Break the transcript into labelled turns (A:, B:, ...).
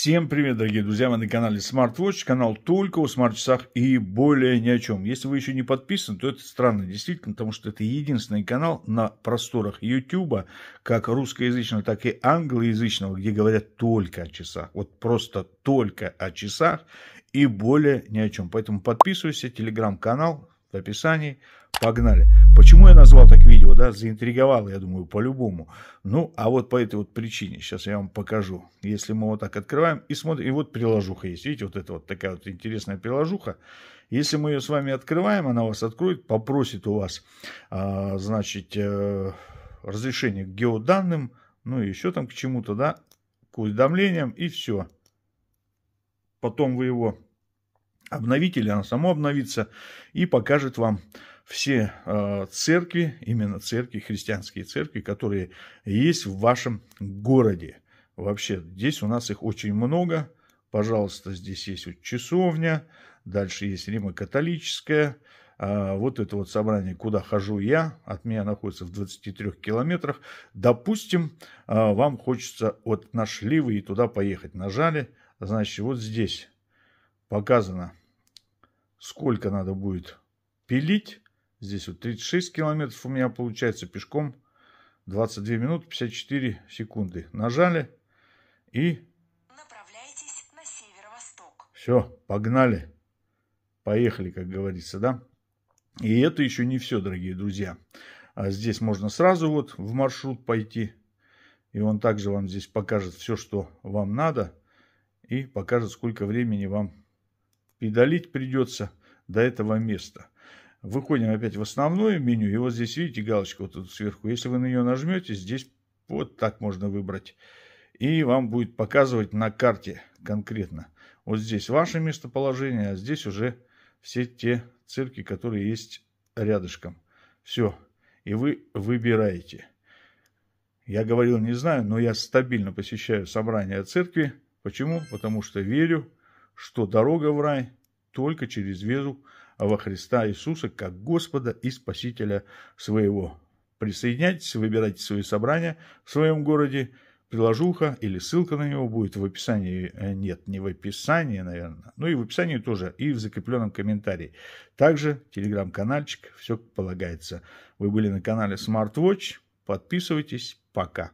A: Всем привет, дорогие друзья, вы на канале SmartWatch, канал только о смарт-часах и более ни о чем. Если вы еще не подписаны, то это странно, действительно, потому что это единственный канал на просторах YouTube, как русскоязычного, так и англоязычного, где говорят только о часах, вот просто только о часах и более ни о чем. Поэтому подписывайся, телеграм-канал, в описании. Погнали. Почему я назвал так видео, да, заинтриговало, я думаю, по-любому. Ну, а вот по этой вот причине, сейчас я вам покажу. Если мы вот так открываем и смотрим, и вот приложуха есть, видите, вот это вот такая вот интересная приложуха. Если мы ее с вами открываем, она вас откроет, попросит у вас, а, значит, э, разрешение к геоданным, ну и еще там к чему-то, да, к уведомлениям, и все. Потом вы его обновить, или оно само обновится, и покажет вам все э, церкви, именно церкви, христианские церкви, которые есть в вашем городе. Вообще, здесь у нас их очень много. Пожалуйста, здесь есть вот часовня, дальше есть Римо-католическая, а, вот это вот собрание «Куда хожу я», от меня находится в 23 километрах. Допустим, а, вам хочется, вот нашли вы и туда поехать, нажали, значит, вот здесь показано – сколько надо будет пилить. Здесь вот 36 километров у меня получается пешком 22 минуты 54 секунды. Нажали и... Направляйтесь на северо-восток. Все, погнали. Поехали, как говорится, да? И это еще не все, дорогие друзья. А здесь можно сразу вот в маршрут пойти. И он также вам здесь покажет все, что вам надо. И покажет, сколько времени вам педалить придется до этого места. Выходим опять в основное меню. И вот здесь, видите, галочку вот тут сверху. Если вы на нее нажмете, здесь вот так можно выбрать. И вам будет показывать на карте конкретно. Вот здесь ваше местоположение, а здесь уже все те церкви, которые есть рядышком. Все. И вы выбираете. Я говорил, не знаю, но я стабильно посещаю собрания церкви. Почему? Потому что верю, что дорога в рай только через веру во Христа Иисуса как Господа и Спасителя своего. Присоединяйтесь, выбирайте свои собрания в своем городе. Приложуха или ссылка на него будет в описании. Э, нет, не в описании, наверное. Ну и в описании тоже, и в закрепленном комментарии. Также телеграм-канальчик, все полагается. Вы были на канале SmartWatch. Подписывайтесь. Пока.